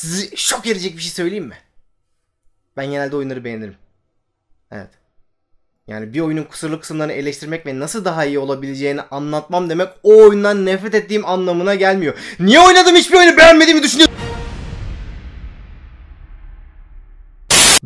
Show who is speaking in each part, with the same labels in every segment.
Speaker 1: Sizi şok edecek bir şey söyleyeyim mi? Ben genelde oyunları beğenirim. Evet. Yani bir oyunun kusurlu kısımlarını eleştirmek ve nasıl daha iyi olabileceğini anlatmam demek o oyundan nefret ettiğim anlamına gelmiyor. Niye oynadım hiçbir oyunu beğenmediğimi düşünüyorum.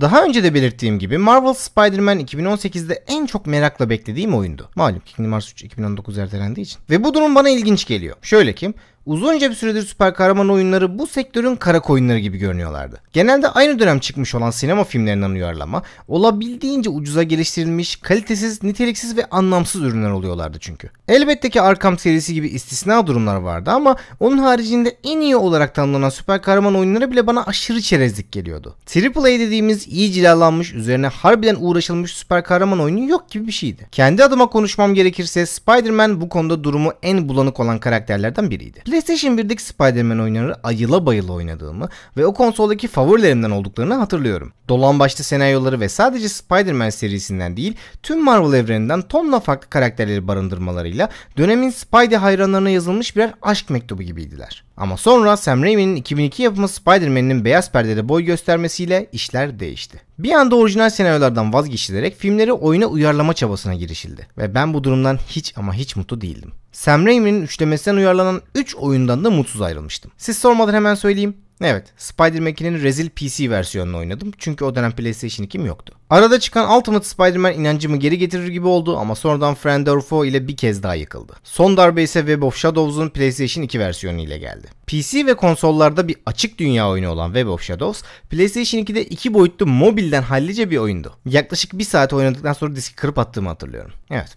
Speaker 1: Daha önce de belirttiğim gibi Marvel Spider-Man 2018'de en çok merakla beklediğim oyundu. Malum Kingdom Hearts 3 2019 ertelendiği için. Ve bu durum bana ilginç geliyor. Şöyle ki Uzunca bir süredir süper kahraman oyunları bu sektörün kara koyunları gibi görünüyorlardı. Genelde aynı dönem çıkmış olan sinema filmlerinden uyarlama, olabildiğince ucuza geliştirilmiş, kalitesiz, niteliksiz ve anlamsız ürünler oluyorlardı çünkü. Elbette ki Arkham serisi gibi istisna durumlar vardı ama onun haricinde en iyi olarak tanımlanan süper kahraman oyunları bile bana aşırı çerezlik geliyordu. Triple A dediğimiz iyi cilalanmış, üzerine harbiden uğraşılmış süper kahraman oyunu yok gibi bir şeydi. Kendi adıma konuşmam gerekirse Spider-Man bu konuda durumu en bulanık olan karakterlerden biriydi. PlayStation 1'deki Spider-Man oyunları ayıla bayıla oynadığımı ve o konsoldaki favorilerimden olduklarını hatırlıyorum. Dolan başta senaryoları ve sadece Spider-Man serisinden değil tüm Marvel evreninden tonla farklı karakterleri barındırmalarıyla dönemin Spidey hayranlarına yazılmış birer aşk mektubu gibiydiler. Ama sonra Sam Raimi'nin 2002 yapımı Spider-Man'in beyaz perdede boy göstermesiyle işler değişti. Bir anda orijinal senaryolardan vazgeçilerek filmleri oyuna uyarlama çabasına girişildi ve ben bu durumdan hiç ama hiç mutlu değildim. Sam Raimi'nin üçlemesinden uyarlanan 3 oyundan da mutsuz ayrılmıştım. Siz sormadan hemen söyleyeyim. Evet, Spider-Man'in rezil PC versiyonunu oynadım çünkü o dönem PlayStation 2'm yoktu. Arada çıkan Ultimate Spider-Man inancımı geri getirir gibi oldu ama sonradan Friend or Foe ile bir kez daha yıkıldı. Son darbe ise Web of Shadows'un PlayStation 2 versiyonu ile geldi. PC ve konsollarda bir açık dünya oyunu olan Web of Shadows, PlayStation 2'de iki boyutlu mobilden hallice bir oyundu. Yaklaşık bir saat oynadıktan sonra diski kırıp attığımı hatırlıyorum. Evet,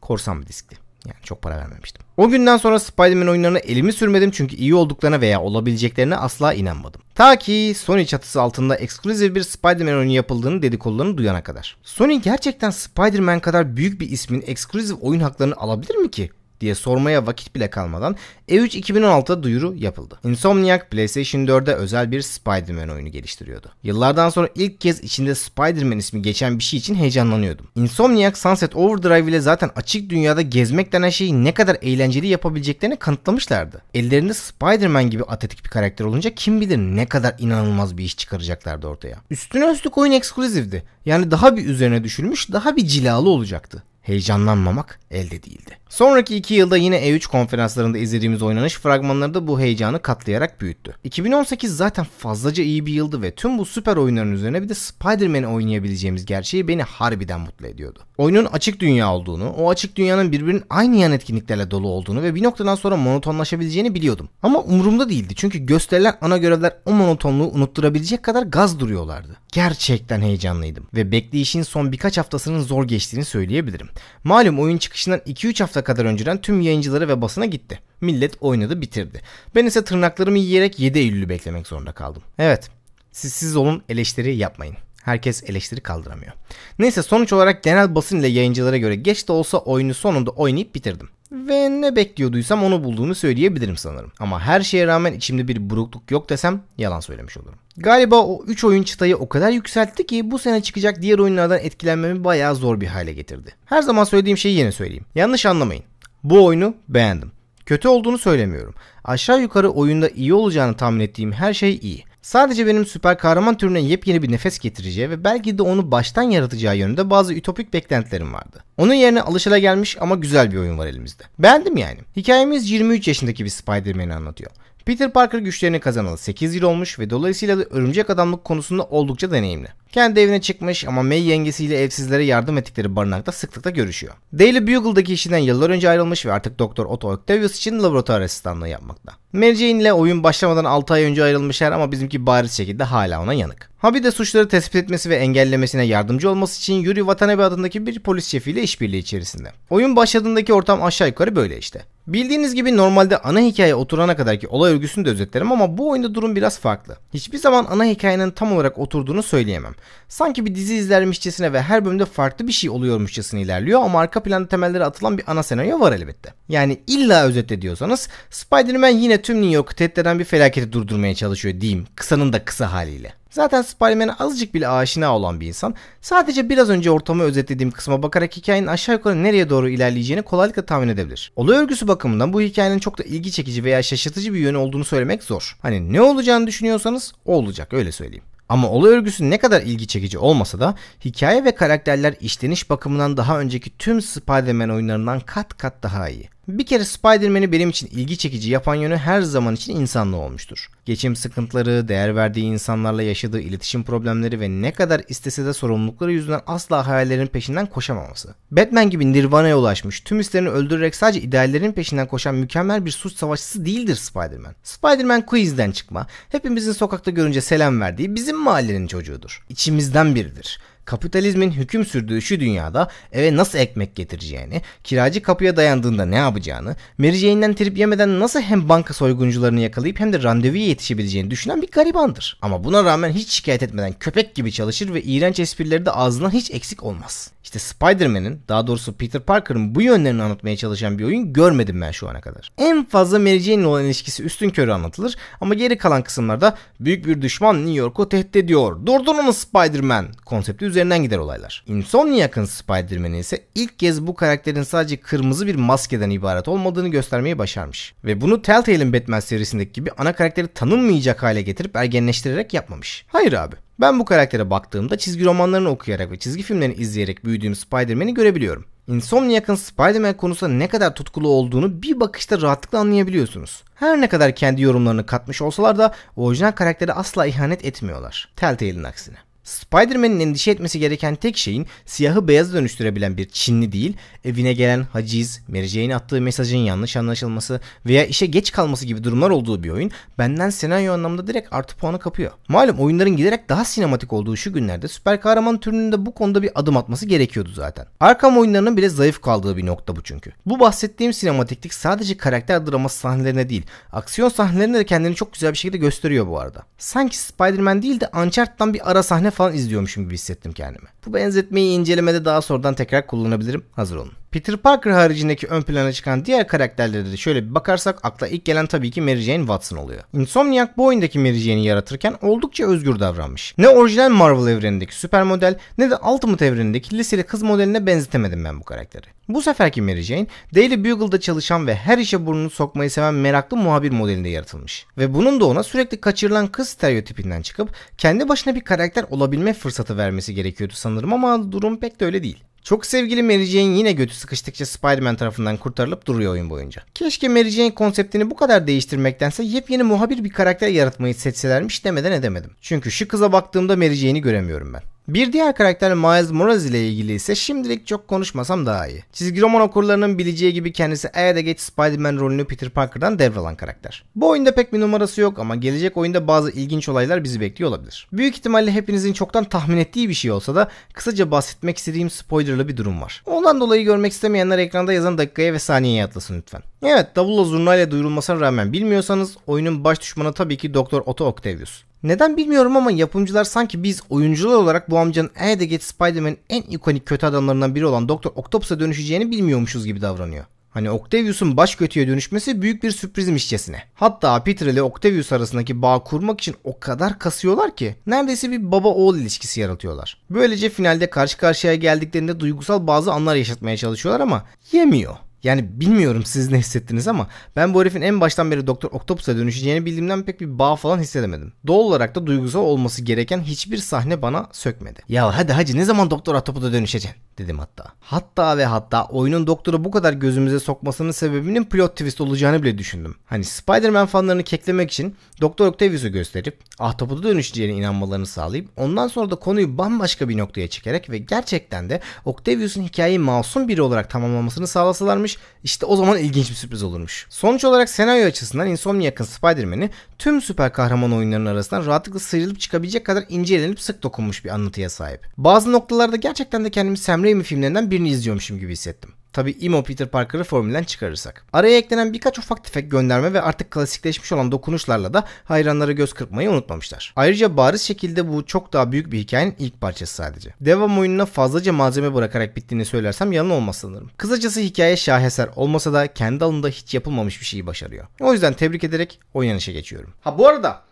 Speaker 1: korsan bir diskti. Yani çok para vermemiştim. O günden sonra Spider-Man oyunlarına elimi sürmedim çünkü iyi olduklarına veya olabileceklerine asla inanmadım. Ta ki Sony çatısı altında ekskluzif bir Spider-Man oyunu yapıldığını dedikodularını duyana kadar. Sony gerçekten Spider-Man kadar büyük bir ismin ekskluzif oyun haklarını alabilir mi ki? diye sormaya vakit bile kalmadan E3 2016'da duyuru yapıldı. Insomniac PlayStation 4'e özel bir Spider-Man oyunu geliştiriyordu. Yıllardan sonra ilk kez içinde Spider-Man ismi geçen bir şey için heyecanlanıyordum. Insomniac Sunset Overdrive ile zaten açık dünyada gezmek denen şeyi ne kadar eğlenceli yapabileceklerini kanıtlamışlardı. Ellerinde Spider-Man gibi atletik bir karakter olunca kim bilir ne kadar inanılmaz bir iş çıkaracaklardı ortaya. Üstüne üstlük oyun ekskluzivdi. Yani daha bir üzerine düşülmüş, daha bir cilalı olacaktı heyecanlanmamak elde değildi. Sonraki iki yılda yine E3 konferanslarında izlediğimiz oynanış fragmanları da bu heyecanı katlayarak büyüttü. 2018 zaten fazlaca iyi bir yıldı ve tüm bu süper oyunların üzerine bir de Spider-Man'i oynayabileceğimiz gerçeği beni harbiden mutlu ediyordu. Oyunun açık dünya olduğunu, o açık dünyanın birbirinin aynı yan etkinliklerle dolu olduğunu ve bir noktadan sonra monotonlaşabileceğini biliyordum. Ama umurumda değildi çünkü gösterilen ana görevler o monotonluğu unutturabilecek kadar gaz duruyorlardı. Gerçekten heyecanlıydım ve bekleyişin son birkaç haftasının zor geçtiğini söyleyebilirim. Malum oyun çıkışından 2-3 hafta kadar önceden tüm yayıncıları ve basına gitti. Millet oynadı bitirdi. Ben ise tırnaklarımı yiyerek 7 Eylül'ü beklemek zorunda kaldım. Evet siz siz olun eleştiri yapmayın. Herkes eleştiri kaldıramıyor. Neyse sonuç olarak genel basın ile yayıncılara göre geç de olsa oyunu sonunda oynayıp bitirdim. Ve ne bekliyorduysam onu bulduğunu söyleyebilirim sanırım. Ama her şeye rağmen içimde bir burukluk yok desem yalan söylemiş olurum. Galiba o 3 oyun çıtayı o kadar yükseltti ki bu sene çıkacak diğer oyunlardan etkilenmemi bayağı zor bir hale getirdi. Her zaman söylediğim şeyi yine söyleyeyim. Yanlış anlamayın. Bu oyunu beğendim. Kötü olduğunu söylemiyorum. Aşağı yukarı oyunda iyi olacağını tahmin ettiğim her şey iyi. Sadece benim süper kahraman türüne yepyeni bir nefes getireceği ve belki de onu baştan yaratacağı yönünde bazı ütopik beklentilerim vardı. Onun yerine gelmiş ama güzel bir oyun var elimizde. Beğendim yani. Hikayemiz 23 yaşındaki bir Spider-Man'i anlatıyor. Peter Parker güçlerini kazanalı 8 yıl olmuş ve dolayısıyla da örümcek adamlık konusunda oldukça deneyimli. Kendi evine çıkmış ama May yengesiyle evsizlere yardım ettikleri barınakta sıklıkla görüşüyor. Daily Bugle'daki işinden yıllar önce ayrılmış ve artık Doktor Otto Octavius için laboratuvar asistanlığı yapmakta. Mary Jane ile oyun başlamadan 6 ay önce ayrılmışlar ama bizimki bariz şekilde hala ona yanık. Habi de suçları tespit etmesi ve engellemesine yardımcı olması için Yuri Watanabe adındaki bir polis şefiyle işbirliği içerisinde. Oyun başladığındaki ortam aşağı yukarı böyle işte. Bildiğiniz gibi normalde ana hikaye oturana kadarki olay örgüsünü de özetlerim ama bu oyunda durum biraz farklı. Hiçbir zaman ana hikayenin tam olarak oturduğunu söyleyemem. Sanki bir dizi izlermişçesine ve her bölümde farklı bir şey oluyormuşçasına ilerliyor ama arka planda temelleri atılan bir ana senaryo var elbette. Yani illa özetle diyorsanız Spider-Man yine tüm New York'u tehdit bir felaketi durdurmaya çalışıyor diyeyim kısanın da kısa haliyle. Zaten Spider-Man'e azıcık bile aşina olan bir insan sadece biraz önce ortamı özetlediğim kısma bakarak hikayenin aşağı yukarı nereye doğru ilerleyeceğini kolaylıkla tahmin edebilir. Olay örgüsü bakımından bu hikayenin çok da ilgi çekici veya şaşırtıcı bir yönü olduğunu söylemek zor. Hani ne olacağını düşünüyorsanız o olacak öyle söyleyeyim. Ama olay örgüsü ne kadar ilgi çekici olmasa da hikaye ve karakterler işleniş bakımından daha önceki tüm Spider-Man oyunlarından kat kat daha iyi. Bir kere Spider-Man'i benim için ilgi çekici yapan yönü her zaman için insanlı olmuştur. Geçim sıkıntıları, değer verdiği insanlarla yaşadığı iletişim problemleri ve ne kadar istese de sorumlulukları yüzünden asla hayallerin peşinden koşamaması. Batman gibi Nirvana'ya ulaşmış, tüm hislerini öldürerek sadece ideallerin peşinden koşan mükemmel bir suç savaşçısı değildir Spider-Man. Spider-Man Quiz'den çıkma, hepimizin sokakta görünce selam verdiği bizim mahallenin çocuğudur. İçimizden biridir kapitalizmin hüküm sürdüğü şu dünyada eve nasıl ekmek getireceğini, kiracı kapıya dayandığında ne yapacağını, Mary trip yemeden nasıl hem banka soyguncularını yakalayıp hem de randevuya yetişebileceğini düşünen bir garibandır. Ama buna rağmen hiç şikayet etmeden köpek gibi çalışır ve iğrenç esprileri de ağzından hiç eksik olmaz. İşte Spider-Man'in, daha doğrusu Peter Parker'ın bu yönlerini anlatmaya çalışan bir oyun görmedim ben şu ana kadar. En fazla Mary Jane'le olan ilişkisi üstün körü anlatılır ama geri kalan kısımlarda büyük bir düşman New York'u tehdit ediyor. Durdurun Spider-Man konsepti üzerine üzerinden gider olaylar. Insomniac'ın Spider-Man'i ise ilk kez bu karakterin sadece kırmızı bir maskeden ibaret olmadığını göstermeyi başarmış. Ve bunu Telltale'in Batman serisindeki gibi ana karakteri tanınmayacak hale getirip ergenleştirerek yapmamış. Hayır abi. Ben bu karaktere baktığımda çizgi romanlarını okuyarak ve çizgi filmlerini izleyerek büyüdüğüm Spider-Man'i görebiliyorum. Insomniac'ın Spider-Man konusunda ne kadar tutkulu olduğunu bir bakışta rahatlıkla anlayabiliyorsunuz. Her ne kadar kendi yorumlarını katmış olsalar da orijinal karaktere asla ihanet etmiyorlar. Telltale'in aksine. Spider-Man'in endişe etmesi gereken tek şeyin siyahı beyazı dönüştürebilen bir Çinli değil, evine gelen haciz, Mary Jane'e attığı mesajın yanlış anlaşılması veya işe geç kalması gibi durumlar olduğu bir oyun benden senaryo anlamında direkt artı puanı kapıyor. Malum oyunların giderek daha sinematik olduğu şu günlerde süper kahraman türünün de bu konuda bir adım atması gerekiyordu zaten. Arkham oyunlarının bile zayıf kaldığı bir nokta bu çünkü. Bu bahsettiğim sinematiklik sadece karakter draması sahnelerine değil, aksiyon sahnelerine de kendini çok güzel bir şekilde gösteriyor bu arada. Sanki Spider-Man değil de Uncharted'dan bir ara sahne falan izliyormuşum gibi hissettim kendimi. Bu benzetmeyi incelemede daha sonradan tekrar kullanabilirim. Hazır olun. Peter Parker haricindeki ön plana çıkan diğer karakterlere de şöyle bir bakarsak akla ilk gelen tabii ki Mary Jane Watson oluyor. Insomniac bu oyundaki Mary Jane'i yaratırken oldukça özgür davranmış. Ne orijinal Marvel evrenindeki süper model ne de Ultimate evrenindeki liseli kız modeline benzetemedim ben bu karakteri. Bu seferki Mary Jane, Daily Bugle'da çalışan ve her işe burnunu sokmayı seven meraklı muhabir modelinde yaratılmış. Ve bunun da ona sürekli kaçırılan kız stereotipinden çıkıp kendi başına bir karakter olabilme fırsatı vermesi gerekiyordu sanırım ama durum pek de öyle değil. Çok sevgili Mary Jane yine götü sıkıştıkça Spider-Man tarafından kurtarılıp duruyor oyun boyunca. Keşke Mary Jane konseptini bu kadar değiştirmektense yepyeni muhabir bir karakter yaratmayı seçselermiş demeden edemedim. Çünkü şu kıza baktığımda Mary Jane'i göremiyorum ben. Bir diğer karakter Miles Morales ile ilgili ise şimdilik çok konuşmasam daha iyi. Çizgi roman okurlarının bileceği gibi kendisi A'da geç Spider-Man rolünü Peter Parker'dan devralan karakter. Bu oyunda pek bir numarası yok ama gelecek oyunda bazı ilginç olaylar bizi bekliyor olabilir. Büyük ihtimalle hepinizin çoktan tahmin ettiği bir şey olsa da kısaca bahsetmek istediğim spoilerlı bir durum var. Ondan dolayı görmek istemeyenler ekranda yazan dakikaya ve saniyeye atlasın lütfen. Evet davulla zurnayla duyurulmasına rağmen bilmiyorsanız oyunun baş düşmanı tabii ki Doktor Otto Octavius. Neden bilmiyorum ama yapımcılar sanki biz oyuncular olarak bu amcanın E'de geç Spider-Man'in en ikonik kötü adamlarından biri olan Doktor Octopus'a dönüşeceğini bilmiyormuşuz gibi davranıyor. Hani Octavius'un baş kötüye dönüşmesi büyük bir sürprizmişçesine. Hatta Peter ile Octavius arasındaki bağ kurmak için o kadar kasıyorlar ki neredeyse bir baba oğul ilişkisi yaratıyorlar. Böylece finalde karşı karşıya geldiklerinde duygusal bazı anlar yaşatmaya çalışıyorlar ama yemiyor. Yani bilmiyorum siz ne hissettiniz ama ben bu herifin en baştan beri Doktor Octopus'a dönüşeceğini bildiğimden pek bir bağ falan hissedemedim. Doğal olarak da duygusal olması gereken hiçbir sahne bana sökmedi. Ya hadi hacı ne zaman Doktor Octopus'a dönüşeceksin dedim hatta. Hatta ve hatta oyunun Doktor'u bu kadar gözümüze sokmasının sebebinin plot twist olacağını bile düşündüm. Hani Spider-Man fanlarını keklemek için Doktor Octavius'u gösterip Ahtapot'a dönüşeceğine inanmalarını sağlayıp ondan sonra da konuyu bambaşka bir noktaya çekerek ve gerçekten de Octavius'un hikayeyi masum biri olarak tamamlamasını sağlasalarmış göstermiş. İşte o zaman ilginç bir sürpriz olurmuş. Sonuç olarak senaryo açısından Insomniac'ın Spider-Man'i tüm süper kahraman oyunlarının arasından rahatlıkla sıyrılıp çıkabilecek kadar incelenip sık dokunmuş bir anlatıya sahip. Bazı noktalarda gerçekten de kendimi Sam Raimi filmlerinden birini izliyormuşum gibi hissettim. Tabi Imo Peter Parker'ı formülden çıkarırsak. Araya eklenen birkaç ufak tefek gönderme ve artık klasikleşmiş olan dokunuşlarla da hayranlara göz kırpmayı unutmamışlar. Ayrıca bariz şekilde bu çok daha büyük bir hikayenin ilk parçası sadece. Devam oyununa fazlaca malzeme bırakarak bittiğini söylersem yalan olmaz sanırım. Kısacası hikaye şaheser olmasa da kendi alanında hiç yapılmamış bir şeyi başarıyor. O yüzden tebrik ederek oynanışa geçiyorum. Ha bu arada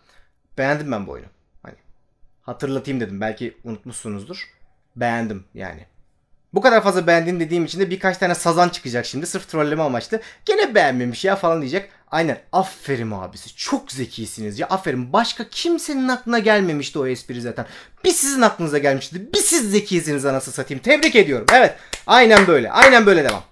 Speaker 1: beğendim ben bu oyunu. Hani hatırlatayım dedim belki unutmuşsunuzdur. Beğendim yani. Bu kadar fazla beğendim dediğim için de birkaç tane sazan çıkacak şimdi. Sırf trolleme amaçlı. Gene beğenmemiş ya falan diyecek. Aynen aferin abisi çok zekisiniz ya aferin başka kimsenin aklına gelmemişti o espri zaten. Bir sizin aklınıza gelmişti bir siz zekisiniz anası satayım tebrik ediyorum evet aynen böyle aynen böyle devam.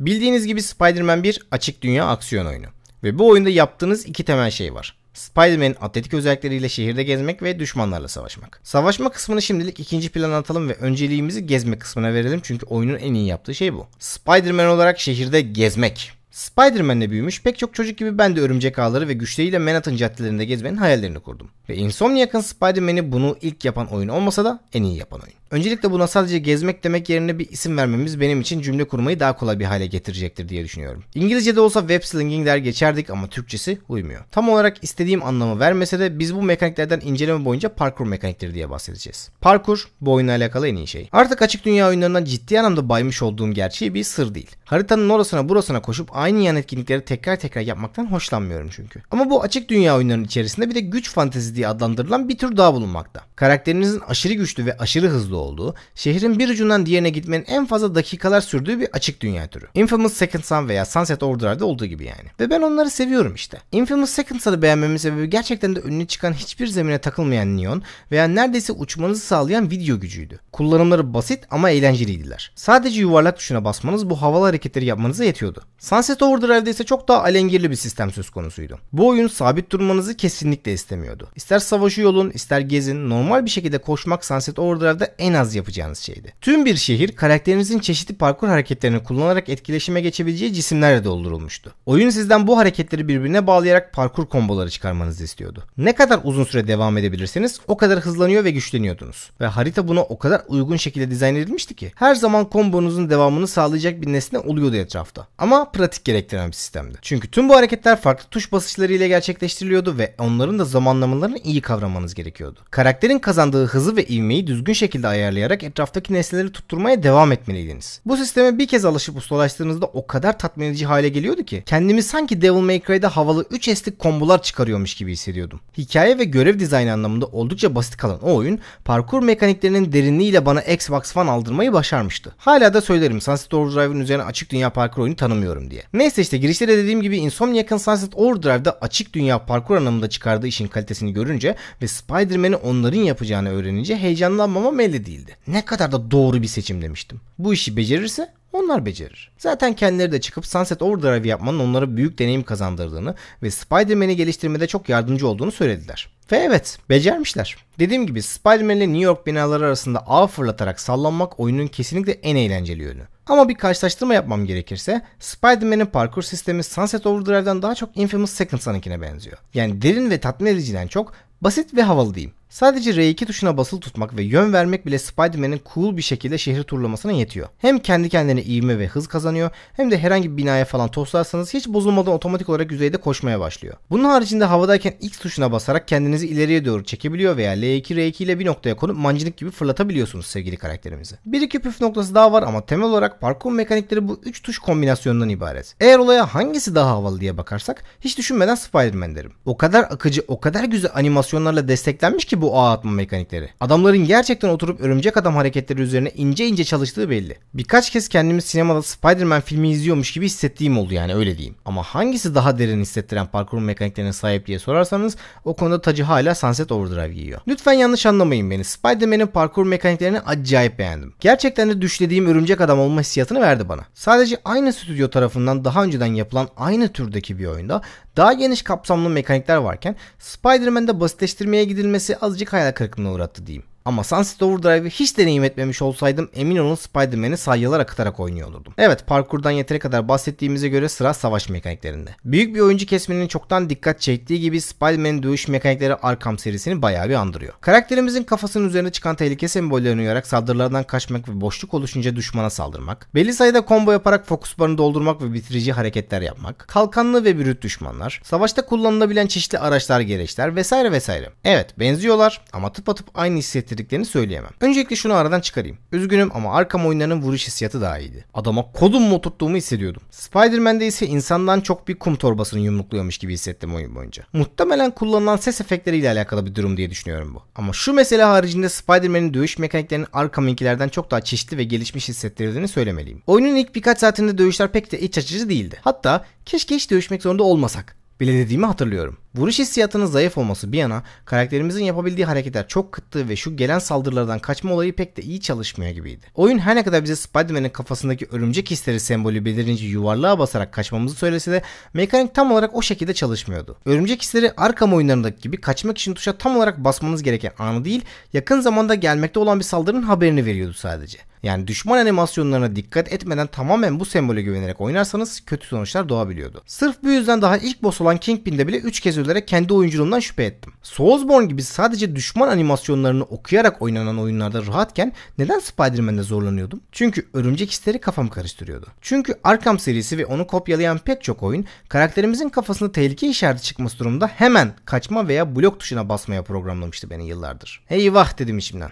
Speaker 1: Bildiğiniz gibi Spider-Man bir açık dünya aksiyon oyunu ve bu oyunda yaptığınız iki temel şey var. Spider-Man'in atletik özellikleriyle şehirde gezmek ve düşmanlarla savaşmak. Savaşma kısmını şimdilik ikinci plana atalım ve önceliğimizi gezme kısmına verelim çünkü oyunun en iyi yaptığı şey bu. Spider-Man olarak şehirde gezmek. Spider-Man'le büyümüş pek çok çocuk gibi ben de örümcek ağları ve güçleriyle Manhattan caddelerinde gezmenin hayallerini kurdum. Ve Insomniac'ın Spider-Man'i bunu ilk yapan oyun olmasa da en iyi yapan oyun. Öncelikle buna sadece gezmek demek yerine bir isim vermemiz benim için cümle kurmayı daha kolay bir hale getirecektir diye düşünüyorum. İngilizce'de olsa web slinging der geçerdik ama Türkçesi uymuyor. Tam olarak istediğim anlamı vermese de biz bu mekaniklerden inceleme boyunca parkur mekanikleri diye bahsedeceğiz. Parkur bu oyunla alakalı en iyi şey. Artık açık dünya oyunlarından ciddi anlamda baymış olduğum gerçeği bir sır değil. Haritanın orasına burasına koşup aynı yan etkinlikleri tekrar tekrar yapmaktan hoşlanmıyorum çünkü. Ama bu açık dünya oyunlarının içerisinde bir de güç fantezi diye adlandırılan bir tür daha bulunmakta. Karakterinizin aşırı güçlü ve aşırı hızlı olduğu, şehrin bir ucundan diğerine gitmenin en fazla dakikalar sürdüğü bir açık dünya türü. Infamous Second Son veya Sunset Overdrive'de olduğu gibi yani. Ve ben onları seviyorum işte. Infamous Second Son'ı beğenmemin sebebi gerçekten de önüne çıkan hiçbir zemine takılmayan neon veya neredeyse uçmanızı sağlayan video gücüydü. Kullanımları basit ama eğlenceliydiler. Sadece yuvarlak tuşuna basmanız bu havalı hareketleri yapmanıza yetiyordu. Sunset Overdrive'de ise çok daha alengirli bir sistem söz konusuydu. Bu oyun sabit durmanızı kesinlikle istemiyordu. İster savaşı yolun, ister gezin, normal bir şekilde koşmak Sunset Overdrive'da en en az yapacağınız şeydi. Tüm bir şehir karakterinizin çeşitli parkur hareketlerini kullanarak etkileşime geçebileceği cisimlerle doldurulmuştu. Oyun sizden bu hareketleri birbirine bağlayarak parkur komboları çıkarmanızı istiyordu. Ne kadar uzun süre devam edebilirseniz o kadar hızlanıyor ve güçleniyordunuz. Ve harita buna o kadar uygun şekilde dizayn edilmişti ki her zaman kombonuzun devamını sağlayacak bir nesne oluyordu etrafta. Ama pratik gerektiren bir sistemdi. Çünkü tüm bu hareketler farklı tuş basışları gerçekleştiriliyordu ve onların da zamanlamalarını iyi kavramanız gerekiyordu. Karakterin kazandığı hızı ve ivmeyi düzgün şekilde ayarlayarak etraftaki nesneleri tutturmaya devam etmeliydiniz. Bu sisteme bir kez alışıp ustalaştığınızda o kadar tatmin edici hale geliyordu ki kendimi sanki Devil May Cry'da havalı 3 estik kombolar çıkarıyormuş gibi hissediyordum. Hikaye ve görev dizaynı anlamında oldukça basit kalan o oyun parkur mekaniklerinin derinliğiyle bana Xbox One aldırmayı başarmıştı. Hala da söylerim Sunset Overdrive'ın üzerine açık dünya parkur oyunu tanımıyorum diye. Neyse işte girişte de dediğim gibi Insomniac'ın Sunset Overdrive'da açık dünya parkur anlamında çıkardığı işin kalitesini görünce ve Spider-Man'i onların yapacağını öğrenince heyecanlanmama meledi değildi. Ne kadar da doğru bir seçim demiştim. Bu işi becerirse onlar becerir. Zaten kendileri de çıkıp Sunset Overdrive yapmanın onlara büyük deneyim kazandırdığını ve Spider-Man'i geliştirmede çok yardımcı olduğunu söylediler. Ve evet becermişler. Dediğim gibi Spider-Man ile New York binaları arasında ağ fırlatarak sallanmak oyunun kesinlikle en eğlenceli yönü. Ama bir karşılaştırma yapmam gerekirse Spider-Man'in parkur sistemi Sunset Overdrive'dan daha çok Infamous Second Son'ınkine benziyor. Yani derin ve tatmin ediciden çok basit ve havalı diyeyim. Sadece R2 tuşuna basılı tutmak ve yön vermek bile Spider-Man'in cool bir şekilde şehri turlamasına yetiyor. Hem kendi kendine ivme ve hız kazanıyor hem de herhangi bir binaya falan toslarsanız hiç bozulmadan otomatik olarak yüzeyde koşmaya başlıyor. Bunun haricinde havadayken X tuşuna basarak kendinizi ileriye doğru çekebiliyor veya L2 R2 ile bir noktaya konup mancınık gibi fırlatabiliyorsunuz sevgili karakterimizi. Bir iki püf noktası daha var ama temel olarak parkur mekanikleri bu 3 tuş kombinasyonundan ibaret. Eğer olaya hangisi daha havalı diye bakarsak hiç düşünmeden Spider-Man derim. O kadar akıcı o kadar güzel animasyonlarla desteklenmiş ki bu ağ atma mekanikleri. Adamların gerçekten oturup örümcek adam hareketleri üzerine ince ince çalıştığı belli. Birkaç kez kendimi sinemada Spider-Man filmi izliyormuş gibi hissettiğim oldu yani öyle diyeyim. Ama hangisi daha derin hissettiren parkurun mekaniklerine sahip diye sorarsanız o konuda tacı hala Sunset Overdrive yiyor. Lütfen yanlış anlamayın beni. Spider-Man'in parkur mekaniklerini acayip beğendim. Gerçekten de düşlediğim örümcek adam olma hissiyatını verdi bana. Sadece aynı stüdyo tarafından daha önceden yapılan aynı türdeki bir oyunda daha geniş kapsamlı mekanikler varken Spider-Man'de basitleştirmeye gidilmesi azıcık hayal kırıklığına uğrattı diyeyim. Ama Sunset Overdrive'ı hiç deneyim etmemiş olsaydım emin olun Spider-Man'i salyalar akıtarak oynuyor olurdum. Evet parkurdan yeteri kadar bahsettiğimize göre sıra savaş mekaniklerinde. Büyük bir oyuncu kesmenin çoktan dikkat çektiği gibi Spider-Man'in dövüş mekanikleri Arkham serisini bayağı bir andırıyor. Karakterimizin kafasının üzerine çıkan tehlike sembollerini uyarak saldırılardan kaçmak ve boşluk oluşunca düşmana saldırmak, belli sayıda combo yaparak fokus barını doldurmak ve bitirici hareketler yapmak, kalkanlı ve bürüt düşmanlar, savaşta kullanılabilen çeşitli araçlar gereçler vesaire vesaire. Evet benziyorlar ama tıpatıp aynı hissettir getirdiklerini söyleyemem. Öncelikle şunu aradan çıkarayım. Üzgünüm ama Arkham oyunlarının vuruş hissiyatı daha iyiydi. Adama kodum mu oturttuğumu hissediyordum. Spider-Man'de ise insandan çok bir kum torbasını yumrukluyormuş gibi hissettim oyun boyunca. Muhtemelen kullanılan ses efektleriyle alakalı bir durum diye düşünüyorum bu. Ama şu mesele haricinde Spider-Man'in dövüş mekaniklerinin Arkham'inkilerden çok daha çeşitli ve gelişmiş hissettirdiğini söylemeliyim. Oyunun ilk birkaç saatinde dövüşler pek de iç açıcı değildi. Hatta keşke hiç dövüşmek zorunda olmasak bile dediğimi hatırlıyorum. Vuruş hissiyatının zayıf olması bir yana karakterimizin yapabildiği hareketler çok kıttı ve şu gelen saldırılardan kaçma olayı pek de iyi çalışmıyor gibiydi. Oyun her ne kadar bize Spider-Man'in kafasındaki örümcek hisleri sembolü belirince yuvarlığa basarak kaçmamızı söylese de mekanik tam olarak o şekilde çalışmıyordu. Örümcek hisleri Arkham oyunlarındaki gibi kaçmak için tuşa tam olarak basmanız gereken anı değil yakın zamanda gelmekte olan bir saldırının haberini veriyordu sadece. Yani düşman animasyonlarına dikkat etmeden tamamen bu sembole güvenerek oynarsanız kötü sonuçlar doğabiliyordu. Sırf bu yüzden daha ilk boss olan Kingpin'de bile 3 kez görerek kendi oyunculuğumdan şüphe ettim. Soulsborne gibi sadece düşman animasyonlarını okuyarak oynanan oyunlarda rahatken neden Spider-Man'de zorlanıyordum? Çünkü örümcek hisleri kafam karıştırıyordu. Çünkü Arkham serisi ve onu kopyalayan pek çok oyun karakterimizin kafasında tehlike işareti çıkması durumda hemen kaçma veya blok tuşuna basmaya programlamıştı beni yıllardır. Eyvah dedim içimden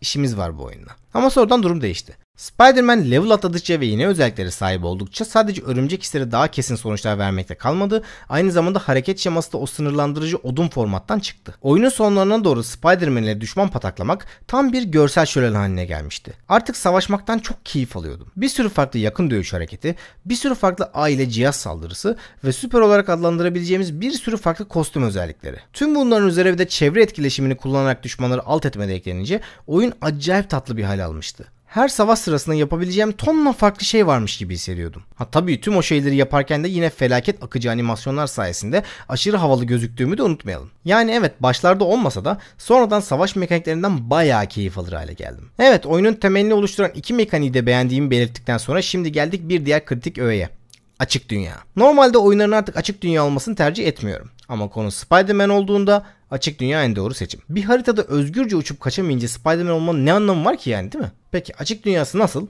Speaker 1: İşimiz var bu oyunla. Ama sonradan durum değişti. Spider-Man level atladıkça ve yeni özelliklere sahip oldukça sadece örümcek hisleri daha kesin sonuçlar vermekte kalmadı. Aynı zamanda hareket şeması da o sınırlandırıcı odun formattan çıktı. Oyunun sonlarına doğru Spider-Man ile düşman pataklamak tam bir görsel şölen haline gelmişti. Artık savaşmaktan çok keyif alıyordum. Bir sürü farklı yakın dövüş hareketi, bir sürü farklı aile cihaz saldırısı ve süper olarak adlandırabileceğimiz bir sürü farklı kostüm özellikleri. Tüm bunların üzerine bir de çevre etkileşimini kullanarak düşmanları alt etmede eklenince oyun acayip tatlı bir hal almıştı her savaş sırasında yapabileceğim tonla farklı şey varmış gibi hissediyordum. Ha tabii tüm o şeyleri yaparken de yine felaket akıcı animasyonlar sayesinde aşırı havalı gözüktüğümü de unutmayalım. Yani evet başlarda olmasa da sonradan savaş mekaniklerinden bayağı keyif alır hale geldim. Evet oyunun temelini oluşturan iki mekaniği de beğendiğimi belirttikten sonra şimdi geldik bir diğer kritik öğeye. Açık dünya. Normalde oyunların artık açık dünya olmasını tercih etmiyorum. Ama konu Spider-Man olduğunda açık dünya en doğru seçim. Bir haritada özgürce uçup kaçamayınca Spider-Man olmanın ne anlamı var ki yani değil mi? Peki açık dünyası nasıl?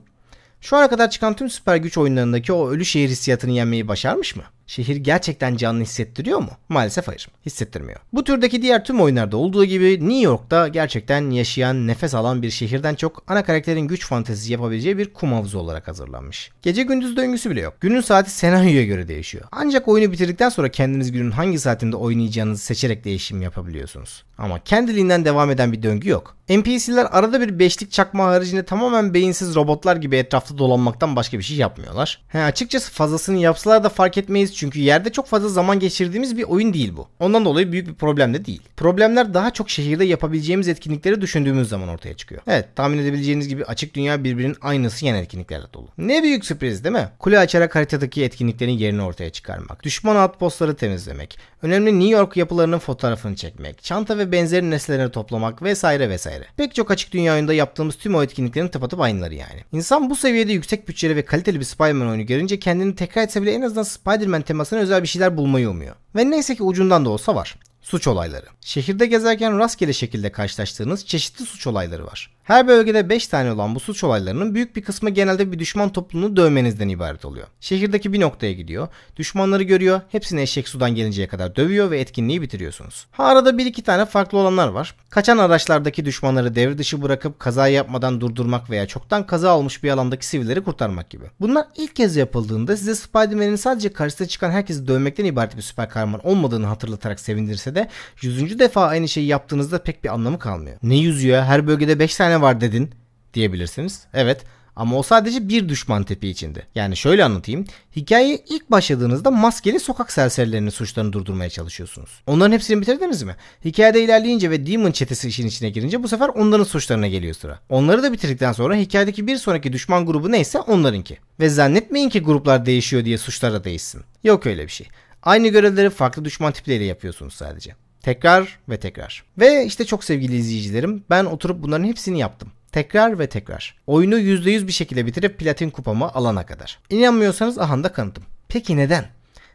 Speaker 1: Şu ana kadar çıkan tüm süper güç oyunlarındaki o ölü şehir hissiyatını yenmeyi başarmış mı? şehir gerçekten canlı hissettiriyor mu? Maalesef hayır. Hissettirmiyor. Bu türdeki diğer tüm oyunlarda olduğu gibi New York'ta gerçekten yaşayan, nefes alan bir şehirden çok ana karakterin güç fantezisi yapabileceği bir kum havuzu olarak hazırlanmış. Gece gündüz döngüsü bile yok. Günün saati senaryoya göre değişiyor. Ancak oyunu bitirdikten sonra kendiniz günün hangi saatinde oynayacağınızı seçerek değişim yapabiliyorsunuz. Ama kendiliğinden devam eden bir döngü yok. NPC'ler arada bir beşlik çakma haricinde tamamen beyinsiz robotlar gibi etrafta dolanmaktan başka bir şey yapmıyorlar. He açıkçası fazlasını yapsalar da fark etmeyiz çünkü yerde çok fazla zaman geçirdiğimiz bir oyun değil bu. Ondan dolayı büyük bir problem de değil. Problemler daha çok şehirde yapabileceğimiz etkinlikleri düşündüğümüz zaman ortaya çıkıyor. Evet tahmin edebileceğiniz gibi açık dünya birbirinin aynısı yani etkinliklerle dolu. Ne büyük sürpriz değil mi? Kule açarak haritadaki etkinliklerin yerini ortaya çıkarmak, düşman outpostları temizlemek, önemli New York yapılarının fotoğrafını çekmek, çanta ve benzeri nesneleri toplamak vesaire vesaire. Pek çok açık dünya oyunda yaptığımız tüm o etkinliklerin tıpatıp aynıları yani. İnsan bu seviyede yüksek bütçeli ve kaliteli bir Spider-Man oyunu görünce kendini tekrar etse bile en azından Spider-Man temasına özel bir şeyler bulmayı umuyor. Ve neyse ki ucundan da olsa var. Suç olayları. Şehirde gezerken rastgele şekilde karşılaştığınız çeşitli suç olayları var. Her bölgede 5 tane olan bu suç olaylarının büyük bir kısmı genelde bir düşman topluluğunu dövmenizden ibaret oluyor. Şehirdeki bir noktaya gidiyor, düşmanları görüyor, hepsini eşek sudan gelinceye kadar dövüyor ve etkinliği bitiriyorsunuz. Ha arada bir iki tane farklı olanlar var. Kaçan araçlardaki düşmanları devir dışı bırakıp kaza yapmadan durdurmak veya çoktan kaza olmuş bir alandaki sivilleri kurtarmak gibi. Bunlar ilk kez yapıldığında size Spider-Man'in sadece karşısına çıkan herkesi dövmekten ibaret bir süper kahraman olmadığını hatırlatarak sevindirse de 100. defa aynı şeyi yaptığınızda pek bir anlamı kalmıyor. Ne yüzüyor? Her bölgede 5 tane tane var dedin diyebilirsiniz. Evet ama o sadece bir düşman tipi içinde. Yani şöyle anlatayım. Hikayeye ilk başladığınızda maskeli sokak serserilerinin suçlarını durdurmaya çalışıyorsunuz. Onların hepsini bitirdiniz mi? Hikayede ilerleyince ve Demon çetesi işin içine girince bu sefer onların suçlarına geliyor sıra. Onları da bitirdikten sonra hikayedeki bir sonraki düşman grubu neyse onlarınki. Ve zannetmeyin ki gruplar değişiyor diye suçlara değişsin. Yok öyle bir şey. Aynı görevleri farklı düşman tipleriyle yapıyorsunuz sadece. Tekrar ve tekrar. Ve işte çok sevgili izleyicilerim ben oturup bunların hepsini yaptım. Tekrar ve tekrar. Oyunu %100 bir şekilde bitirip platin kupamı alana kadar. İnanmıyorsanız ahanda kanıtım. Peki neden?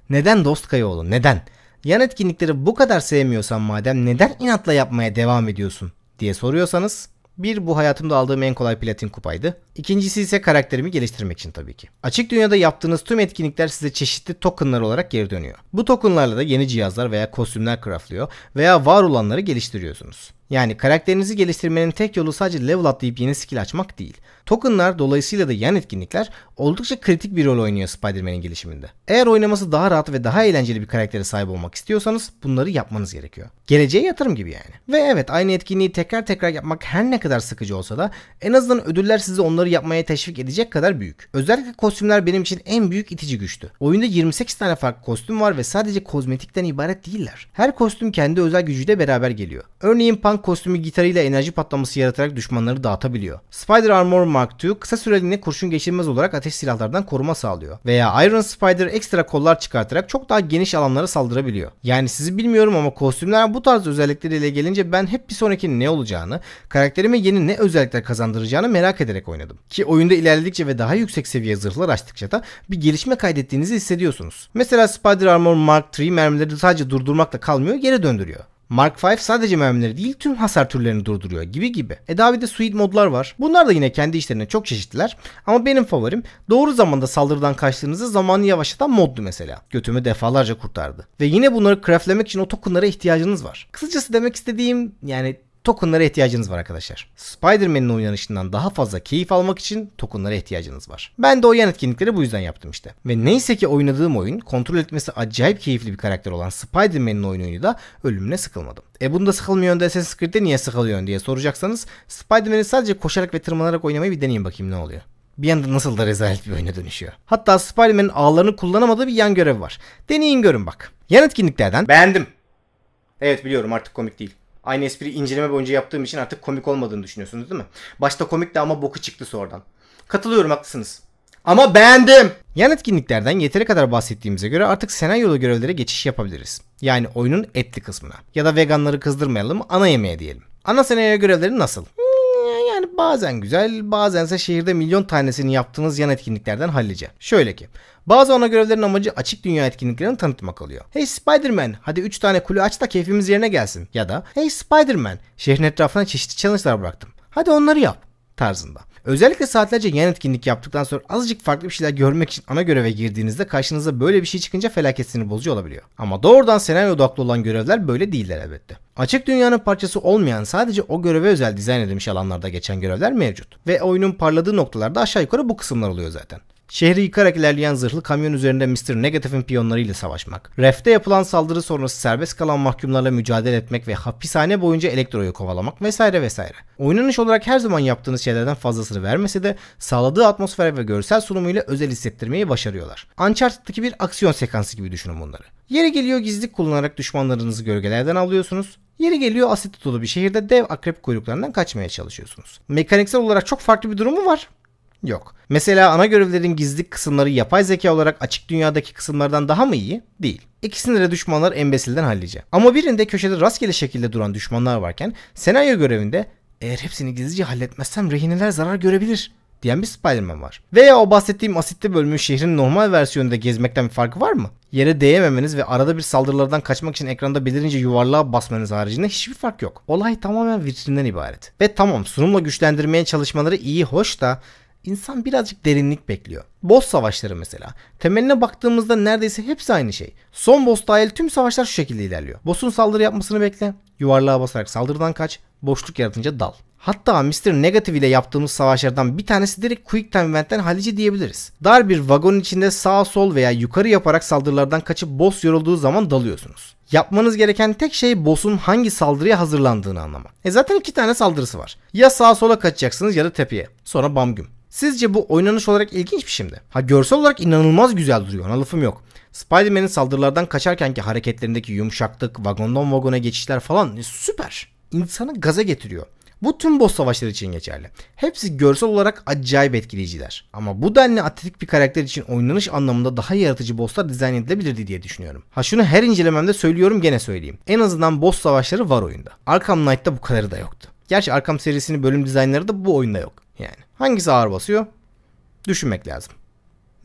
Speaker 1: Neden Dost Kayaoğlu? Neden? Yan etkinlikleri bu kadar sevmiyorsan madem neden inatla yapmaya devam ediyorsun diye soruyorsanız bir bu hayatımda aldığım en kolay platin kupaydı. İkincisi ise karakterimi geliştirmek için tabii ki. Açık dünyada yaptığınız tüm etkinlikler size çeşitli tokenlar olarak geri dönüyor. Bu tokenlarla da yeni cihazlar veya kostümler craftlıyor veya var olanları geliştiriyorsunuz. Yani karakterinizi geliştirmenin tek yolu sadece level atlayıp yeni skill açmak değil. Tokenlar dolayısıyla da yan etkinlikler oldukça kritik bir rol oynuyor Spider-Man'in gelişiminde. Eğer oynaması daha rahat ve daha eğlenceli bir karaktere sahip olmak istiyorsanız bunları yapmanız gerekiyor. Geleceğe yatırım gibi yani. Ve evet aynı etkinliği tekrar tekrar yapmak her ne kadar sıkıcı olsa da en azından ödüller sizi onları yapmaya teşvik edecek kadar büyük. Özellikle kostümler benim için en büyük itici güçtü. Oyunda 28 tane farklı kostüm var ve sadece kozmetikten ibaret değiller. Her kostüm kendi özel gücüyle beraber geliyor. Örneğin Punk kostümü gitarıyla enerji patlaması yaratarak düşmanları dağıtabiliyor. Spider Armor Mark II kısa süreliğine kurşun geçirmez olarak ateş silahlardan koruma sağlıyor. Veya Iron Spider ekstra kollar çıkartarak çok daha geniş alanlara saldırabiliyor. Yani sizi bilmiyorum ama kostümler bu tarz özellikleriyle gelince ben hep bir sonrakinin ne olacağını, karakterime yeni ne özellikler kazandıracağını merak ederek oynadım. Ki oyunda ilerledikçe ve daha yüksek seviye zırhlar açtıkça da bir gelişme kaydettiğinizi hissediyorsunuz. Mesela Spider Armor Mark III mermileri sadece durdurmakla kalmıyor geri döndürüyor. Mark V sadece mermileri değil tüm hasar türlerini durduruyor gibi gibi. Edavide daha modlar var. Bunlar da yine kendi işlerine çok çeşitliler. Ama benim favorim doğru zamanda saldırıdan kaçtığınızda zamanı yavaşlatan moddu mesela. Götümü defalarca kurtardı. Ve yine bunları craftlemek için o tokenlara ihtiyacınız var. Kısacası demek istediğim yani Tokenlara ihtiyacınız var arkadaşlar. Spider-Man'in oynanışından daha fazla keyif almak için tokenlara ihtiyacınız var. Ben de oyun etkinlikleri bu yüzden yaptım işte. Ve neyse ki oynadığım oyun kontrol etmesi acayip keyifli bir karakter olan Spider-Man'in oyunuyla da ölümüne sıkılmadım. E bunda sıkılmıyor da Assassin's Creed'de niye sıkılıyorsun diye soracaksanız Spider-Man'i sadece koşarak ve tırmanarak oynamayı bir deneyin bakayım ne oluyor bir anda nasıl da rezalet bir oyuna dönüşüyor. Hatta Spider-Man'in ağlarını kullanamadığı bir yan görev var. Deneyin görün bak. Yan etkinliklerden beğendim. Evet biliyorum artık komik değil. Aynı espri inceleme boyunca yaptığım için artık komik olmadığını düşünüyorsunuz değil mi? Başta komikti ama boku çıktı sonradan. Katılıyorum haklısınız. Ama beğendim. Yan etkinliklerden yeteri kadar bahsettiğimize göre artık senaryolu görevlere geçiş yapabiliriz. Yani oyunun etli kısmına. Ya da veganları kızdırmayalım ana yemeğe diyelim. Ana senaryo görevleri nasıl? Hmm, yani bazen güzel, bazense şehirde milyon tanesini yaptığınız yan etkinliklerden hallice. Şöyle ki, bazı ana görevlerin amacı açık dünya etkinliklerini tanıtmak oluyor. Hey Spider-Man hadi 3 tane kulü aç da keyfimiz yerine gelsin. Ya da Hey Spider-Man şehrin etrafına çeşitli challenge'lar bıraktım. Hadi onları yap tarzında. Özellikle saatlerce yan etkinlik yaptıktan sonra azıcık farklı bir şeyler görmek için ana göreve girdiğinizde karşınıza böyle bir şey çıkınca felaketsini sinir bozucu olabiliyor. Ama doğrudan senaryo odaklı olan görevler böyle değiller elbette. Açık dünyanın parçası olmayan sadece o göreve özel dizayn edilmiş alanlarda geçen görevler mevcut. Ve oyunun parladığı noktalarda aşağı yukarı bu kısımlar oluyor zaten. Şehri yıkarak ilerleyen zırhlı kamyon üzerinde Mr. Negative'in piyonlarıyla savaşmak. Ref'te yapılan saldırı sonrası serbest kalan mahkumlarla mücadele etmek ve hapishane boyunca elektroyu kovalamak vesaire vesaire. Oynanış olarak her zaman yaptığınız şeylerden fazlasını vermese de sağladığı atmosfer ve görsel sunumuyla özel hissettirmeyi başarıyorlar. Uncharted'daki bir aksiyon sekansı gibi düşünün bunları. Yeri geliyor gizlilik kullanarak düşmanlarınızı gölgelerden alıyorsunuz. Yeri geliyor asit dolu bir şehirde dev akrep kuyruklarından kaçmaya çalışıyorsunuz. Mekaniksel olarak çok farklı bir durumu var Yok. Mesela ana görevlerin gizli kısımları yapay zeka olarak açık dünyadaki kısımlardan daha mı iyi? Değil. İkisini de düşmanlar embesilden hallice. Ama birinde köşede rastgele şekilde duran düşmanlar varken senaryo görevinde eğer hepsini gizlice halletmezsem rehineler zarar görebilir diyen bir Spider-Man var. Veya o bahsettiğim asitli bölümün şehrin normal versiyonunda gezmekten bir farkı var mı? Yere değememeniz ve arada bir saldırılardan kaçmak için ekranda belirince yuvarlığa basmanız haricinde hiçbir fark yok. Olay tamamen vitrinden ibaret. Ve tamam sunumla güçlendirmeye çalışmaları iyi hoş da insan birazcık derinlik bekliyor. Boss savaşları mesela. Temeline baktığımızda neredeyse hepsi aynı şey. Son boss dahil tüm savaşlar şu şekilde ilerliyor. Boss'un saldırı yapmasını bekle. Yuvarlığa basarak saldırıdan kaç. Boşluk yaratınca dal. Hatta Mr. Negative ile yaptığımız savaşlardan bir tanesi direkt Quick Time Event'ten halici diyebiliriz. Dar bir vagon içinde sağ sol veya yukarı yaparak saldırılardan kaçıp boss yorulduğu zaman dalıyorsunuz. Yapmanız gereken tek şey boss'un hangi saldırıya hazırlandığını anlamak. E zaten iki tane saldırısı var. Ya sağa sola kaçacaksınız ya da tepeye. Sonra bam güm. Sizce bu oynanış olarak ilginç bir şimdi? Şey ha görsel olarak inanılmaz güzel duruyor ona lafım yok. Spider-Man'in saldırılardan kaçarkenki hareketlerindeki yumuşaklık, vagondan vagona geçişler falan e, süper. İnsanı gaza getiriyor. Bu tüm boss savaşları için geçerli. Hepsi görsel olarak acayip etkileyiciler. Ama bu denli atletik bir karakter için oynanış anlamında daha yaratıcı bosslar dizayn edilebilirdi diye düşünüyorum. Ha şunu her incelememde söylüyorum gene söyleyeyim. En azından boss savaşları var oyunda. Arkham Knight'ta bu kadarı da yoktu. Gerçi Arkham serisinin bölüm dizaynları da bu oyunda yok. Yani hangisi ağır basıyor? Düşünmek lazım.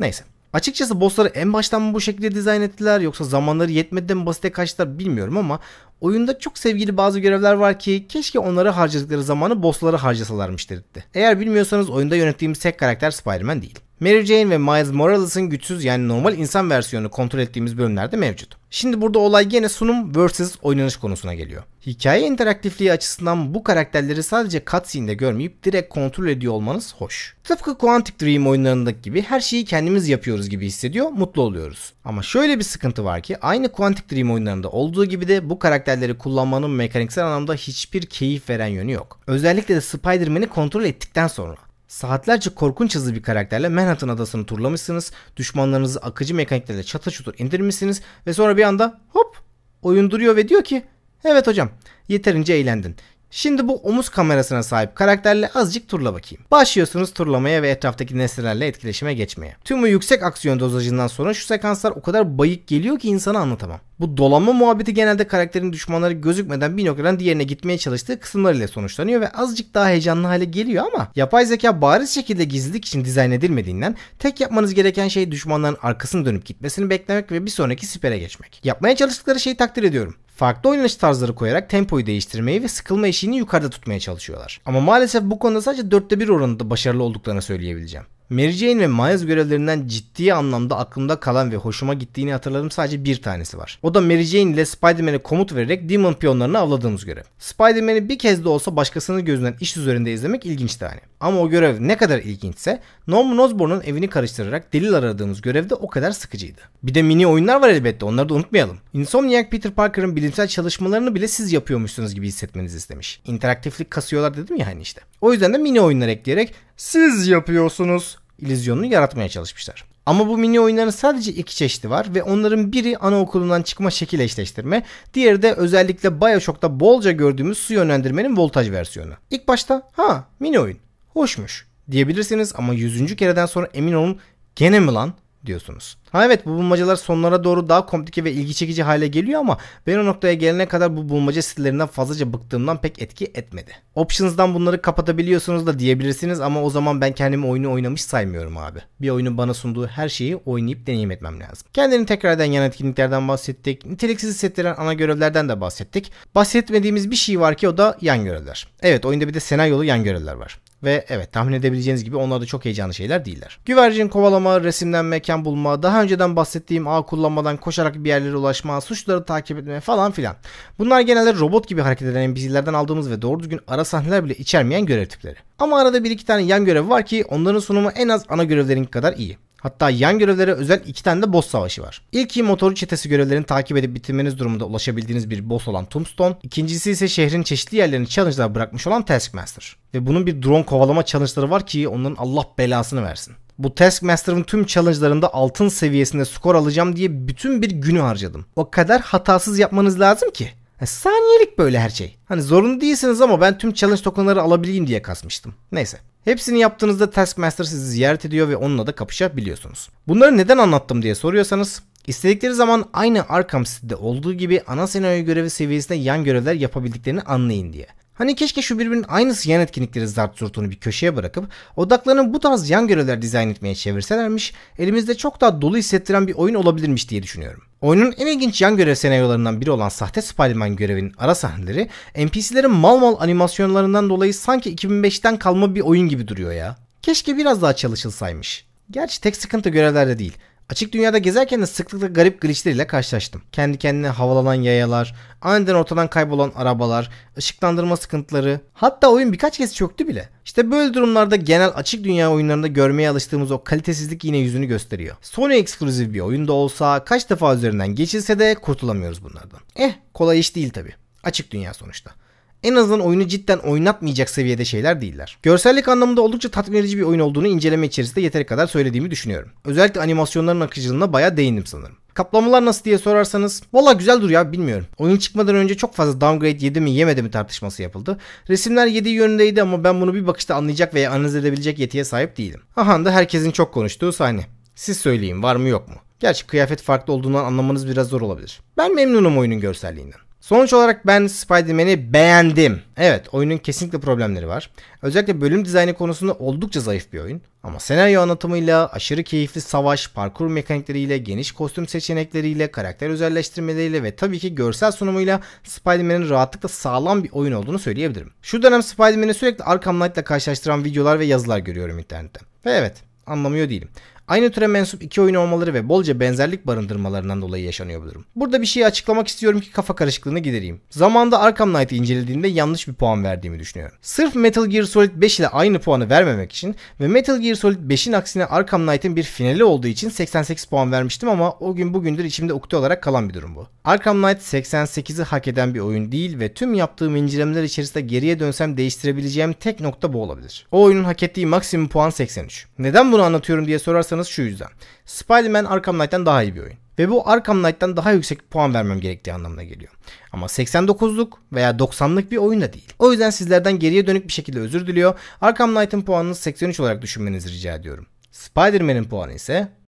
Speaker 1: Neyse. Açıkçası bossları en baştan mı bu şekilde dizayn ettiler yoksa zamanları yetmedi mi basite kaçtılar bilmiyorum ama oyunda çok sevgili bazı görevler var ki keşke onlara harcadıkları zamanı bosslara harcasalarmış dedirtti. Eğer bilmiyorsanız oyunda yönettiğimiz tek karakter Spider-Man değil. Mary Jane ve Miles Morales'ın güçsüz yani normal insan versiyonunu kontrol ettiğimiz bölümlerde mevcut. Şimdi burada olay gene sunum versus oynanış konusuna geliyor. Hikaye interaktifliği açısından bu karakterleri sadece cutscene'de görmeyip direkt kontrol ediyor olmanız hoş. Tıpkı Quantic Dream oyunlarındaki gibi her şeyi kendimiz yapıyoruz gibi hissediyor, mutlu oluyoruz. Ama şöyle bir sıkıntı var ki aynı Quantic Dream oyunlarında olduğu gibi de bu karakterleri kullanmanın mekaniksel anlamda hiçbir keyif veren yönü yok. Özellikle de Spider-Man'i kontrol ettikten sonra. Saatlerce korkunç hızlı bir karakterle Manhattan adasını turlamışsınız, düşmanlarınızı akıcı mekaniklerle çatır çutur indirmişsiniz ve sonra bir anda hop oyun duruyor ve diyor ki evet hocam yeterince eğlendin. Şimdi bu omuz kamerasına sahip karakterle azıcık turla bakayım. Başlıyorsunuz turlamaya ve etraftaki nesnelerle etkileşime geçmeye. Tüm bu yüksek aksiyon dozajından sonra şu sekanslar o kadar bayık geliyor ki insanı anlatamam. Bu dolanma muhabbeti genelde karakterin düşmanları gözükmeden bir noktadan diğerine gitmeye çalıştığı kısımlar ile sonuçlanıyor ve azıcık daha heyecanlı hale geliyor ama yapay zeka bariz şekilde gizlilik için dizayn edilmediğinden tek yapmanız gereken şey düşmanların arkasını dönüp gitmesini beklemek ve bir sonraki sipere geçmek. Yapmaya çalıştıkları şeyi takdir ediyorum. Farklı oynanış tarzları koyarak tempoyu değiştirmeyi ve sıkılma eşiğini yukarıda tutmaya çalışıyorlar. Ama maalesef bu konuda sadece dörtte bir oranında başarılı olduklarını söyleyebileceğim. Mary Jane ve Miles görevlerinden ciddi anlamda aklımda kalan ve hoşuma gittiğini hatırladığım sadece bir tanesi var. O da Mary Jane ile Spider-Man'e komut vererek Demon piyonlarını avladığımız görev. Spider-Man'i bir kez de olsa başkasının gözünden iş üzerinde izlemek ilginçti hani. Ama o görev ne kadar ilginçse Norman Osborn'un evini karıştırarak delil aradığımız görevde o kadar sıkıcıydı. Bir de mini oyunlar var elbette onları da unutmayalım. Insomniac Peter Parker'ın bilimsel çalışmalarını bile siz yapıyormuşsunuz gibi hissetmenizi istemiş. İnteraktiflik kasıyorlar dedim ya hani işte. O yüzden de mini oyunlar ekleyerek siz yapıyorsunuz illüzyonunu yaratmaya çalışmışlar. Ama bu mini oyunların sadece iki çeşidi var ve onların biri anaokulundan çıkma şekil eşleştirme, diğeri de özellikle Bioshock'ta bolca gördüğümüz su yönlendirmenin voltaj versiyonu. İlk başta ha mini oyun hoşmuş diyebilirsiniz ama yüzüncü kereden sonra emin olun gene mi lan diyorsunuz. Ha evet bu bulmacalar sonlara doğru daha komplike ve ilgi çekici hale geliyor ama ben o noktaya gelene kadar bu bulmaca sitelerinden fazlaca bıktığımdan pek etki etmedi. Options'dan bunları kapatabiliyorsunuz da diyebilirsiniz ama o zaman ben kendimi oyunu oynamış saymıyorum abi. Bir oyunun bana sunduğu her şeyi oynayıp deneyim etmem lazım. Kendini tekrardan yan etkinliklerden bahsettik. Niteliksiz hissettiren ana görevlerden de bahsettik. Bahsetmediğimiz bir şey var ki o da yan görevler. Evet oyunda bir de senaryolu yan görevler var. Ve evet tahmin edebileceğiniz gibi onlar da çok heyecanlı şeyler değiller. Güvercin kovalama, resimden mekan bulma, daha önceden bahsettiğim ağ kullanmadan koşarak bir yerlere ulaşma, suçları takip etme falan filan. Bunlar genelde robot gibi hareket eden bizlerden aldığımız ve doğru düzgün ara sahneler bile içermeyen görev tipleri. Ama arada bir iki tane yan görev var ki onların sunumu en az ana görevlerinki kadar iyi. Hatta yan görevlere özel iki tane de boss savaşı var. İlki motoru çetesi görevlerini takip edip bitirmeniz durumunda ulaşabildiğiniz bir boss olan Tombstone. İkincisi ise şehrin çeşitli yerlerini challenge'lar bırakmış olan Taskmaster. Ve bunun bir drone kovalama challenge'ları var ki onların Allah belasını versin. Bu Taskmaster'ın tüm challenge'larında altın seviyesinde skor alacağım diye bütün bir günü harcadım. O kadar hatasız yapmanız lazım ki. saniyelik böyle her şey. Hani zorunlu değilsiniz ama ben tüm challenge tokenları alabileyim diye kasmıştım. Neyse. Hepsini yaptığınızda Taskmaster sizi ziyaret ediyor ve onunla da kapışabiliyorsunuz. Bunları neden anlattım diye soruyorsanız istedikleri zaman aynı Arkham City'de olduğu gibi ana senaryo görevi seviyesinde yan görevler yapabildiklerini anlayın diye. Hani keşke şu birbirinin aynısı yan etkinlikleri zart zurtunu bir köşeye bırakıp odaklarını bu tarz yan görevler dizayn etmeye çevirselermiş elimizde çok daha dolu hissettiren bir oyun olabilirmiş diye düşünüyorum. Oyunun en ilginç yan görev senaryolarından biri olan sahte Spiderman görevinin ara sahneleri NPC'lerin mal mal animasyonlarından dolayı sanki 2005'ten kalma bir oyun gibi duruyor ya. Keşke biraz daha çalışılsaymış. Gerçi tek sıkıntı görevlerde değil. Açık dünyada gezerken de sıklıkla garip ile karşılaştım. Kendi kendine havalanan yayalar, aniden ortadan kaybolan arabalar, ışıklandırma sıkıntıları, hatta oyun birkaç kez çöktü bile. İşte böyle durumlarda genel açık dünya oyunlarında görmeye alıştığımız o kalitesizlik yine yüzünü gösteriyor. Sony ekskluzif bir oyunda olsa kaç defa üzerinden geçilse de kurtulamıyoruz bunlardan. Eh kolay iş değil tabi. Açık dünya sonuçta en azından oyunu cidden oynatmayacak seviyede şeyler değiller. Görsellik anlamında oldukça tatmin edici bir oyun olduğunu inceleme içerisinde yeteri kadar söylediğimi düşünüyorum. Özellikle animasyonların akıcılığına bayağı değindim sanırım. Kaplamalar nasıl diye sorarsanız valla güzel duruyor bilmiyorum. Oyun çıkmadan önce çok fazla downgrade yedi mi yemedi mi tartışması yapıldı. Resimler 7 yönündeydi ama ben bunu bir bakışta anlayacak veya analiz edebilecek yetiye sahip değilim. Aha da herkesin çok konuştuğu sahne. Siz söyleyin var mı yok mu? Gerçi kıyafet farklı olduğundan anlamanız biraz zor olabilir. Ben memnunum oyunun görselliğinden. Sonuç olarak ben Spider-Man'i beğendim. Evet oyunun kesinlikle problemleri var. Özellikle bölüm dizaynı konusunda oldukça zayıf bir oyun. Ama senaryo anlatımıyla, aşırı keyifli savaş, parkur mekanikleriyle, geniş kostüm seçenekleriyle, karakter özelleştirmeleriyle ve tabii ki görsel sunumuyla Spider-Man'in rahatlıkla sağlam bir oyun olduğunu söyleyebilirim. Şu dönem Spider-Man'i sürekli Arkham Knight'la karşılaştıran videolar ve yazılar görüyorum internette. Ve evet anlamıyor değilim. Aynı türe mensup iki oyun olmaları ve bolca benzerlik barındırmalarından dolayı yaşanıyor bu durum. Burada bir şeyi açıklamak istiyorum ki kafa karışıklığını gidereyim. Zamanda Arkham Knight'ı incelediğimde yanlış bir puan verdiğimi düşünüyorum. Sırf Metal Gear Solid 5 ile aynı puanı vermemek için ve Metal Gear Solid 5'in aksine Arkham Knight'ın bir finali olduğu için 88 puan vermiştim ama o gün bugündür içimde ukde olarak kalan bir durum bu. Arkham Knight 88'i hak eden bir oyun değil ve tüm yaptığım incelemeler içerisinde geriye dönsem değiştirebileceğim tek nokta bu olabilir. O oyunun hak ettiği maksimum puan 83. Neden bunu anlatıyorum diye sorarsanız alırsanız şu yüzden. Spider-Man Arkham Knight'ten daha iyi bir oyun. Ve bu Arkham Knight'tan daha yüksek puan vermem gerektiği anlamına geliyor. Ama 89'luk veya 90'lık bir oyun da değil. O yüzden sizlerden geriye dönük bir şekilde özür diliyor. Arkham Knight'ın puanını 83 olarak düşünmenizi rica ediyorum. Spider-Man'in puanı ise